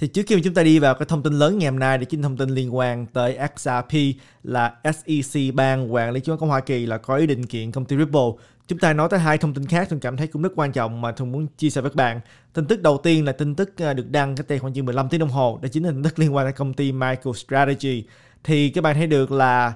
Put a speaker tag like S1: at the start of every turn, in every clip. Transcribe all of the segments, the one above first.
S1: Thì trước khi mà chúng ta đi vào cái thông tin lớn ngày hôm nay để chính thông tin liên quan tới XRP là SEC ban quản lý chứng khoán Hoa Kỳ là có ý định kiện công ty Ripple. Chúng ta nói tới hai thông tin khác tôi cảm thấy cũng rất quan trọng mà tôi muốn chia sẻ với các bạn. Tin tức đầu tiên là tin tức à, được đăng cái đây khoảng chừng 15 tiếng đồng hồ đó chính là tin tức liên quan tới công ty MicroStrategy. Thì các bạn thấy được là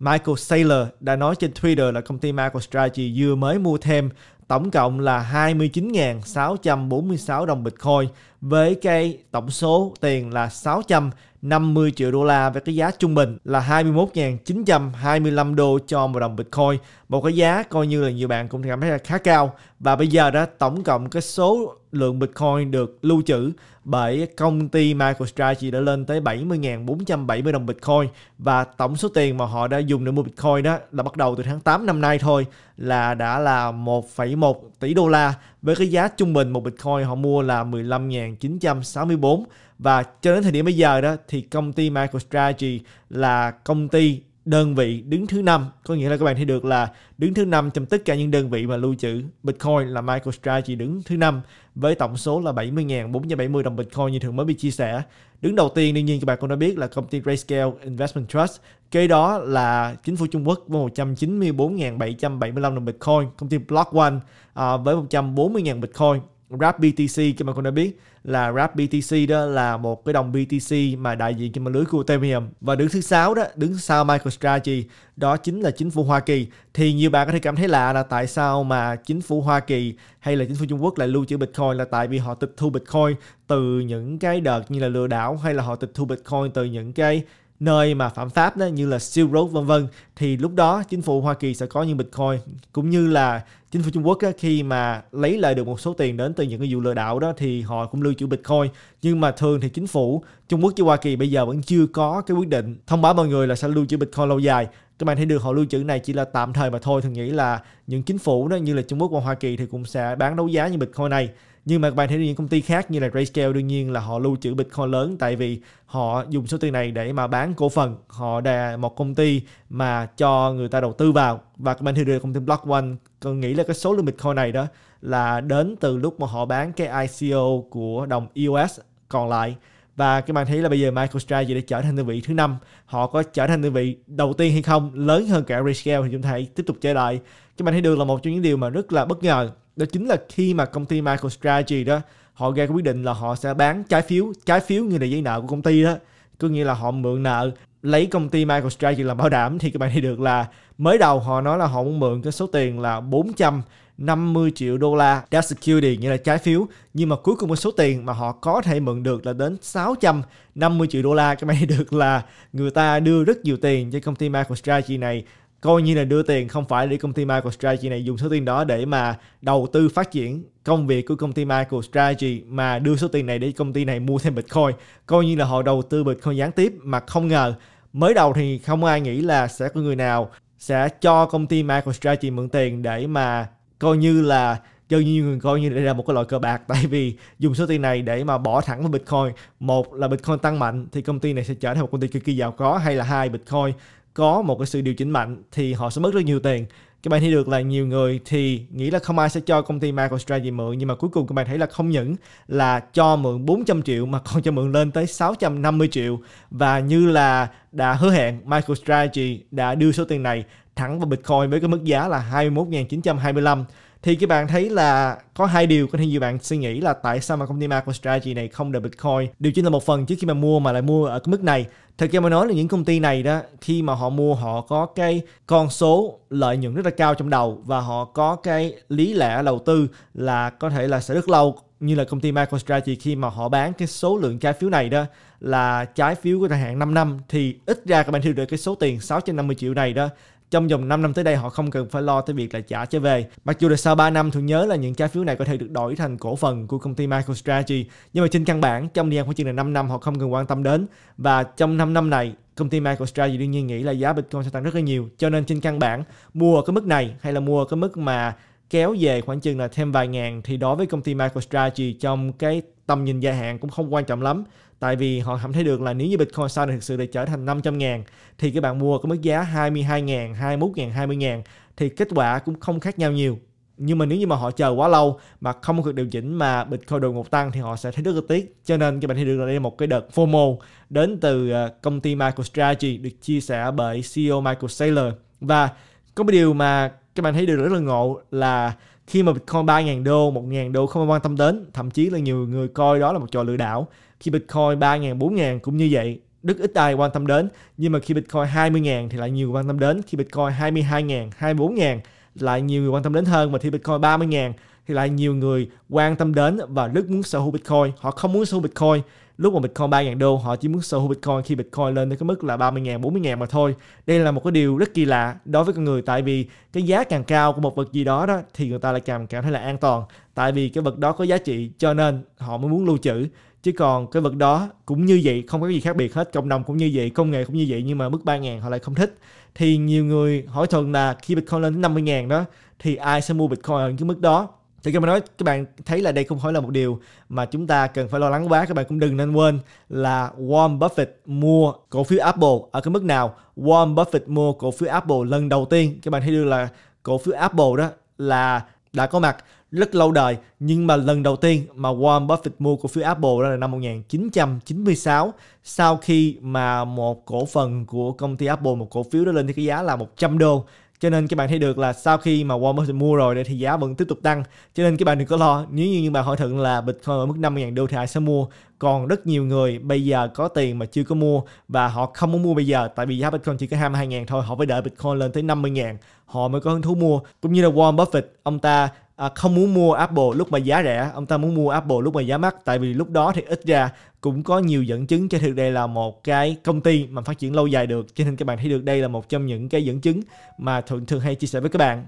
S1: Michael Saylor đã nói trên Twitter là công ty MicroStrategy vừa mới mua thêm tổng cộng là 29.646 đồng Bitcoin với cái tổng số tiền là 600 50 triệu đô la với cái giá trung bình là 21.925 đô cho một đồng Bitcoin. Một cái giá coi như là nhiều bạn cũng cảm thấy là khá cao. Và bây giờ đó tổng cộng cái số lượng Bitcoin được lưu trữ bởi công ty MicroStrategy đã lên tới 70.470 đồng Bitcoin và tổng số tiền mà họ đã dùng để mua Bitcoin đó là bắt đầu từ tháng 8 năm nay thôi là đã là 1,1 tỷ đô la với cái giá trung bình một Bitcoin họ mua là 15.964 và cho đến thời điểm bây giờ đó thì công ty MicroStrategy là công ty đơn vị đứng thứ năm có nghĩa là các bạn thấy được là đứng thứ năm trong tất cả những đơn vị mà lưu trữ Bitcoin là MicroStrategy đứng thứ năm với tổng số là 70.470 đồng Bitcoin như thường mới bị chia sẻ. Đứng đầu tiên đương nhiên các bạn cũng đã biết là công ty Grayscale Investment Trust. Kế đó là chính phủ Trung Quốc với 194.775 đồng Bitcoin, công ty Block One à, với 140.000 Bitcoin, Rap BTC các bạn cũng đã biết là Rap BTC đó là một cái đồng BTC mà đại diện cho mạng lưới của Ethereum và đứng thứ sáu đó đứng thứ sau MicroStrategy đó chính là chính phủ Hoa Kỳ thì nhiều bạn có thể cảm thấy lạ là tại sao mà chính phủ Hoa Kỳ hay là chính phủ Trung Quốc lại lưu trữ Bitcoin là tại vì họ tịch thu Bitcoin từ những cái đợt như là lừa đảo hay là họ tịch thu Bitcoin từ những cái nơi mà phạm pháp đó, như là Silk Road vân vân thì lúc đó chính phủ Hoa Kỳ sẽ có những Bitcoin cũng như là chính phủ Trung Quốc đó, khi mà lấy lại được một số tiền đến từ những cái vụ lừa đảo đó thì họ cũng lưu trữ Bitcoin nhưng mà thường thì chính phủ Trung Quốc với Hoa Kỳ bây giờ vẫn chưa có cái quyết định thông báo mọi người là sẽ lưu trữ Bitcoin lâu dài các bạn thấy được họ lưu trữ này chỉ là tạm thời mà thôi thường nghĩ là những chính phủ đó như là Trung Quốc và Hoa Kỳ thì cũng sẽ bán đấu giá những Bitcoin này nhưng mà các bạn thấy những công ty khác như là Grayscale đương nhiên là họ lưu trữ Bitcoin lớn tại vì họ dùng số tiền này để mà bán cổ phần họ đà một công ty mà cho người ta đầu tư vào và các bạn thấy được công ty Block One còn nghĩ là cái số lượng Bitcoin này đó là đến từ lúc mà họ bán cái ICO của đồng EOS còn lại và các bạn thấy là bây giờ MicroStrategy đã trở thành đơn vị thứ năm họ có trở thành đơn vị đầu tiên hay không lớn hơn cả Grayscale thì chúng ta hãy tiếp tục chờ đợi các bạn thấy được là một trong những điều mà rất là bất ngờ đó chính là khi mà công ty MicroStrategy đó họ ra quyết định là họ sẽ bán trái phiếu trái phiếu như là giấy nợ của công ty đó có nghĩa là họ mượn nợ lấy công ty MicroStrategy làm bảo đảm thì các bạn thấy được là mới đầu họ nói là họ muốn mượn cái số tiền là 450 triệu đô la debt security nghĩa là trái phiếu nhưng mà cuối cùng cái số tiền mà họ có thể mượn được là đến 650 triệu đô la các bạn thấy được là người ta đưa rất nhiều tiền cho công ty MicroStrategy này coi như là đưa tiền không phải để công ty strategy này dùng số tiền đó để mà đầu tư phát triển công việc của công ty strategy mà đưa số tiền này để công ty này mua thêm Bitcoin coi như là họ đầu tư Bitcoin gián tiếp mà không ngờ mới đầu thì không ai nghĩ là sẽ có người nào sẽ cho công ty strategy mượn tiền để mà coi như là cho nhiều người coi như đây là một cái loại cờ bạc tại vì dùng số tiền này để mà bỏ thẳng vào Bitcoin một là Bitcoin tăng mạnh thì công ty này sẽ trở thành một công ty cực kỳ giàu có hay là hai Bitcoin có một cái sự điều chỉnh mạnh thì họ sẽ mất rất nhiều tiền các bạn thấy được là nhiều người thì nghĩ là không ai sẽ cho công ty MicroStrategy mượn nhưng mà cuối cùng các bạn thấy là không những là cho mượn 400 triệu mà còn cho mượn lên tới 650 triệu và như là đã hứa hẹn MicroStrategy đã đưa số tiền này thẳng vào Bitcoin với cái mức giá là 21.925 thì các bạn thấy là có hai điều có thể nhiều bạn suy nghĩ là tại sao mà công ty Market Strategy này không đợi Bitcoin điều chính là một phần trước khi mà mua mà lại mua ở cái mức này thực ra mà nói là những công ty này đó khi mà họ mua họ có cái con số lợi nhuận rất là cao trong đầu và họ có cái lý lẽ đầu tư là có thể là sẽ rất lâu như là công ty MicroStrategy khi mà họ bán cái số lượng trái phiếu này đó là trái phiếu của thời hạn 5 năm thì ít ra các bạn hiểu được cái số tiền 650 triệu này đó trong vòng 5 năm tới đây họ không cần phải lo tới việc là trả trở về. Mặc dù là sau 3 năm thường nhớ là những trái phiếu này có thể được đổi thành cổ phần của công ty MicroStrategy, nhưng mà trên căn bản trong thời gian khoảng chừng là 5 năm họ không cần quan tâm đến và trong 5 năm này công ty MicroStrategy đương nhiên nghĩ là giá Bitcoin sẽ tăng rất là nhiều cho nên trên căn bản mua ở cái mức này hay là mua ở cái mức mà kéo về khoảng chừng là thêm vài ngàn thì đối với công ty MicroStrategy trong cái tầm nhìn dài hạn cũng không quan trọng lắm tại vì họ cảm thấy được là nếu như Bitcoin sau này thực sự để trở thành 500 ngàn thì các bạn mua có mức giá 22 ngàn, 21 ngàn, 20 ngàn thì kết quả cũng không khác nhau nhiều nhưng mà nếu như mà họ chờ quá lâu mà không được điều chỉnh mà Bitcoin đột ngột tăng thì họ sẽ thấy rất là tiếc cho nên các bạn thấy được là đây là một cái đợt FOMO đến từ ờ, công ty MicroStrategy được chia sẻ bởi CEO Michael Saylor và có một điều mà các bạn thấy điều rất là ngộ là khi mà Bitcoin 3.000 đô, 1.000 đô không quan tâm đến, thậm chí là nhiều người coi đó là một trò lừa đảo. Khi Bitcoin 3.000, 4.000 cũng như vậy, rất ít ai quan tâm đến. Nhưng mà khi Bitcoin 20.000 thì lại nhiều người quan tâm đến. Khi Bitcoin 22.000, 24.000 lại nhiều người quan tâm đến hơn. Và khi Bitcoin 30.000 thì lại nhiều người quan tâm đến và rất muốn sở hữu Bitcoin. Họ không muốn sở hữu Bitcoin lúc mà Bitcoin 3.000 đô họ chỉ muốn sở hữu Bitcoin khi Bitcoin lên đến cái mức là 30.000, 40.000 mà thôi. Đây là một cái điều rất kỳ lạ đối với con người tại vì cái giá càng cao của một vật gì đó đó thì người ta lại càng cảm thấy là an toàn tại vì cái vật đó có giá trị cho nên họ mới muốn lưu trữ chứ còn cái vật đó cũng như vậy không có gì khác biệt hết cộng đồng cũng như vậy công nghệ cũng như vậy nhưng mà mức 3.000 họ lại không thích thì nhiều người hỏi thường là khi Bitcoin lên đến 50.000 đó thì ai sẽ mua Bitcoin ở cái mức đó thì các bạn nói các bạn thấy là đây không phải là một điều mà chúng ta cần phải lo lắng quá các bạn cũng đừng nên quên là Warren Buffett mua cổ phiếu Apple ở cái mức nào Warren Buffett mua cổ phiếu Apple lần đầu tiên các bạn thấy được là cổ phiếu Apple đó là đã có mặt rất lâu đời nhưng mà lần đầu tiên mà Warren Buffett mua cổ phiếu Apple đó là năm 1996 sau khi mà một cổ phần của công ty Apple một cổ phiếu đó lên thì cái giá là 100 đô cho nên các bạn thấy được là sau khi mà Walmart mua rồi thì giá vẫn tiếp tục tăng cho nên các bạn đừng có lo nếu như bạn hỏi thận là Bitcoin ở mức 50.000 đô thì ai sẽ mua còn rất nhiều người bây giờ có tiền mà chưa có mua và họ không muốn mua bây giờ tại vì giá Bitcoin chỉ có 22.000 thôi họ phải đợi Bitcoin lên tới 50.000 họ mới có hứng thú mua cũng như là Warren Buffett ông ta à, không muốn mua Apple lúc mà giá rẻ ông ta muốn mua Apple lúc mà giá mắc tại vì lúc đó thì ít ra cũng có nhiều dẫn chứng cho thực đây là một cái công ty mà phát triển lâu dài được cho nên các bạn thấy được đây là một trong những cái dẫn chứng mà thường thường hay chia sẻ với các bạn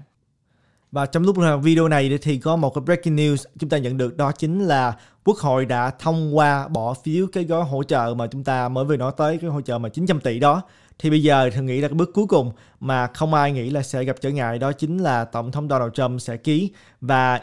S1: và trong lúc làm video này thì có một cái breaking news chúng ta nhận được đó chính là Quốc hội đã thông qua bỏ phiếu cái gói hỗ trợ mà chúng ta mới vừa nói tới cái hỗ trợ mà 900 tỷ đó thì bây giờ thường nghĩ là cái bước cuối cùng mà không ai nghĩ là sẽ gặp trở ngại đó chính là tổng thống Donald Trump sẽ ký và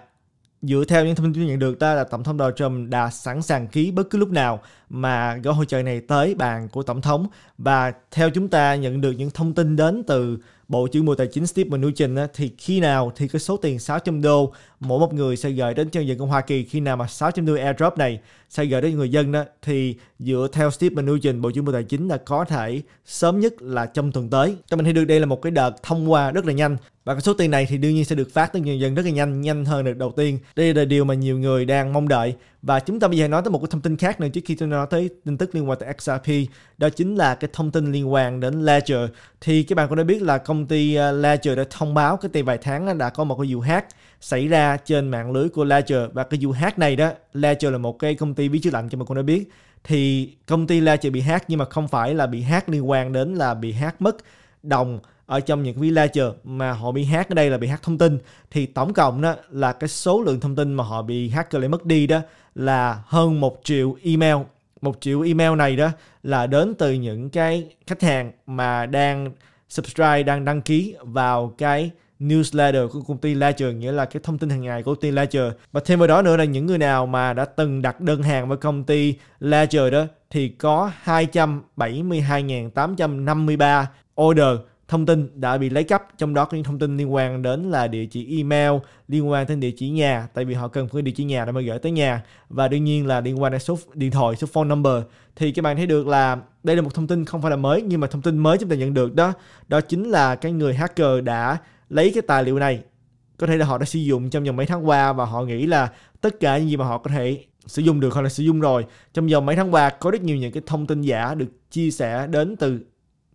S1: dựa theo những thông tin nhận được ta là tổng thống Donald Trump đã sẵn sàng ký bất cứ lúc nào mà gói hỗ trợ này tới bàn của tổng thống và theo chúng ta nhận được những thông tin đến từ Bộ trưởng Bộ Tài chính Steve Mnuchin thì khi nào thì cái số tiền 600 đô mỗi một người sẽ gửi đến nhân dân của Hoa Kỳ khi nào mà 600 đô airdrop này sẽ gửi đến người dân đó thì dựa theo Steve Mnuchin, Bộ trưởng Bộ Tài chính là có thể sớm nhất là trong tuần tới. Cho mình thấy được đây là một cái đợt thông qua rất là nhanh và cái số tiền này thì đương nhiên sẽ được phát tới người dân rất là nhanh, nhanh hơn được đầu tiên. Đây là điều mà nhiều người đang mong đợi và chúng ta bây giờ nói tới một cái thông tin khác nữa trước khi tôi nói tới tin tức liên quan tới XRP, đó chính là cái thông tin liên quan đến Ledger. Thì các bạn cũng đã biết là công ty ờ, Ledger đã thông báo cái tiền vài tháng đã có một cái vụ hack xảy ra trên mạng lưới của Ledger và cái vụ hack này đó, Ledger là một cái công ty ví chứa lạnh cho mọi người đã biết thì công ty Ledger bị hack nhưng mà không phải là bị hack liên quan đến là bị hack mất đồng ở trong những villager mà họ bị hack ở đây là bị hack thông tin thì tổng cộng đó là cái số lượng thông tin mà họ bị hacker lại mất đi đó là hơn một triệu email một triệu email này đó là đến từ những cái khách hàng mà đang subscribe đang đăng ký vào cái newsletter của công ty Ledger nghĩa là cái thông tin hàng ngày của công ty Ledger và thêm vào đó nữa là những người nào mà đã từng đặt đơn hàng với công ty Ledger đó thì có 272.853 order thông tin đã bị lấy cắp trong đó có những thông tin liên quan đến là địa chỉ email liên quan đến địa chỉ nhà tại vì họ cần phải địa chỉ nhà để mà gửi tới nhà và đương nhiên là liên quan đến số điện thoại số phone number thì các bạn thấy được là đây là một thông tin không phải là mới nhưng mà thông tin mới chúng ta nhận được đó đó chính là cái người hacker đã lấy cái tài liệu này có thể là họ đã sử dụng trong vòng mấy tháng qua và họ nghĩ là tất cả những gì mà họ có thể sử dụng được họ đã sử dụng rồi trong vòng mấy tháng qua có rất nhiều những cái thông tin giả được chia sẻ đến từ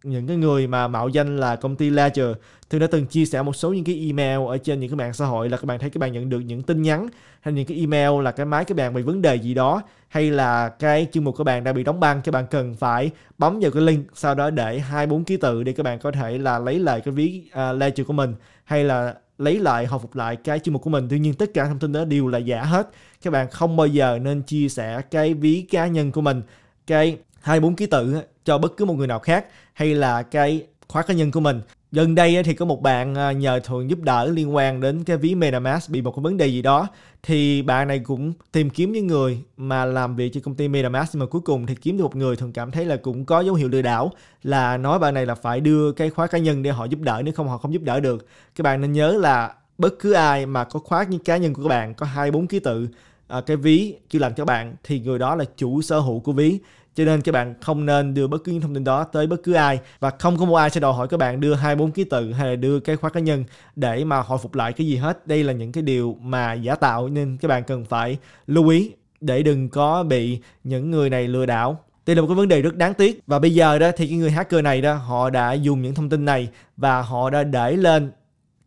S1: những cái người mà mạo danh là công ty Ledger thường đã từng chia sẻ một số những cái email ở trên những cái mạng xã hội là các bạn thấy các bạn nhận được những tin nhắn hay những cái email là cái máy các bạn bị vấn đề gì đó hay là cái chương mục của bạn đã bị đóng băng các bạn cần phải bấm vào cái link sau đó để hai bốn ký tự để các bạn có thể là lấy lại cái ví uh, Ledger của mình hay là lấy lại hồi phục lại cái chương mục của mình tuy nhiên tất cả thông tin đó đều là giả hết các bạn không bao giờ nên chia sẻ cái ví cá nhân của mình cái hai bốn ký tự cho bất cứ một người nào khác hay là cái khóa cá nhân của mình gần đây thì có một bạn à, nhờ thường giúp đỡ liên quan đến cái ví MetaMask bị một cái vấn đề gì đó thì bạn này cũng tìm kiếm những người mà làm việc cho công ty MetaMask nhưng mà cuối cùng thì kiếm được một người thường cảm thấy là cũng có dấu hiệu lừa đảo là nói bạn này là phải đưa cái khóa cá nhân để họ giúp đỡ nếu không họ không giúp đỡ được các bạn nên nhớ là bất cứ ai mà có khóa những cá nhân của các bạn có hai bốn ký tự à, cái ví chưa làm cho bạn thì người đó là chủ sở hữu của ví cho nên các bạn không nên đưa bất cứ những thông tin đó tới bất cứ ai và không có một ai sẽ đòi hỏi các bạn đưa hai bốn ký tự hay là đưa cái khóa cá nhân để mà hồi phục lại cái gì hết đây là những cái điều mà giả tạo nên các bạn cần phải lưu ý để đừng có bị những người này lừa đảo đây là một cái vấn đề rất đáng tiếc và bây giờ đó thì cái người hacker này đó họ đã dùng những thông tin này và họ đã để lên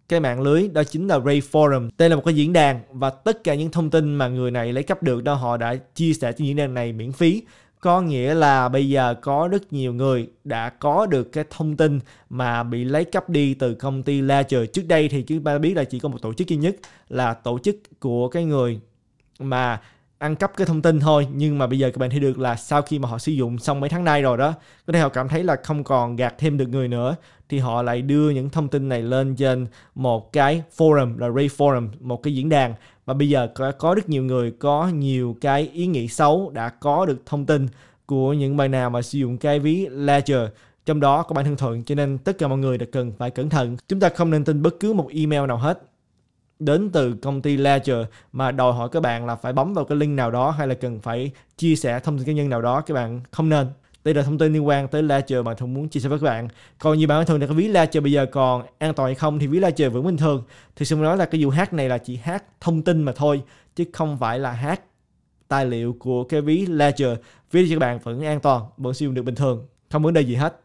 S1: cái mạng lưới đó chính là Ray Forum. Đây là một cái diễn đàn và tất cả những thông tin mà người này lấy cắp được đó họ đã chia sẻ trên diễn đàn này miễn phí có nghĩa là bây giờ có rất nhiều người đã có được cái thông tin mà bị lấy cắp đi từ công ty La Trời. Trước đây thì chúng ta biết là chỉ có một tổ chức duy nhất là tổ chức của cái người mà ăn cắp cái thông tin thôi nhưng mà bây giờ các bạn thấy được là sau khi mà họ sử dụng xong mấy tháng nay rồi đó có thể họ cảm thấy là không còn gạt thêm được người nữa thì họ lại đưa những thông tin này lên trên một cái forum là Ray Forum một cái diễn đàn và bây giờ có, có rất nhiều người có nhiều cái ý nghĩ xấu đã có được thông tin của những bài nào mà sử dụng cái ví Ledger trong đó có bản thân thuận cho nên tất cả mọi người đã cần phải cẩn thận chúng ta không nên tin bất cứ một email nào hết đến từ công ty Ledger mà đòi hỏi các bạn là phải bấm vào cái link nào đó hay là cần phải chia sẻ thông tin cá nhân nào đó các bạn không nên đây là thông tin liên quan tới Ledger mà thông muốn chia sẻ với các bạn còn như bạn thường là cái ví Ledger bây giờ còn an toàn hay không thì ví Ledger vẫn bình thường thì xin nói là cái vụ hack này là chỉ hack thông tin mà thôi chứ không phải là hack tài liệu của cái ví Ledger ví cho các bạn vẫn an toàn vẫn sử dụng được bình thường không vấn đề gì hết